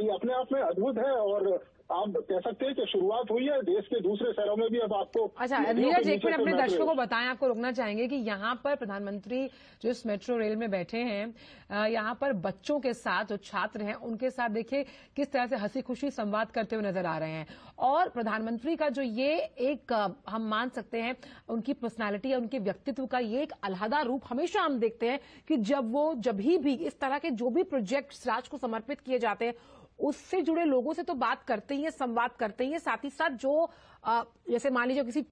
तो ये अपने आप में अद्भुत है और आप कह सकते हैं कि शुरुआत हुई है देश के दूसरे शहरों में भी अब आपको अच्छा नीरज एक मिनट अपने दर्शकों को बताएं आपको रुकना चाहेंगे कि यहाँ पर प्रधानमंत्री जो इस मेट्रो रेल में बैठे हैं यहाँ पर बच्चों के साथ जो छात्र हैं उनके साथ देखिए किस तरह से हंसी खुशी संवाद करते हुए नजर आ रहे हैं और प्रधानमंत्री का जो ये एक हम मान सकते हैं उनकी पर्सनैलिटी या उनके व्यक्तित्व का ये एक अलहदा रूप हमेशा हम देखते हैं कि जब वो जब भी इस तरह के जो भी प्रोजेक्ट राज को समर्पित किए जाते हैं उससे जुड़े लोगों से तो बात करते ही है संवाद करते ही है साथ ही साथ जो जैसे मान लीजिए किसी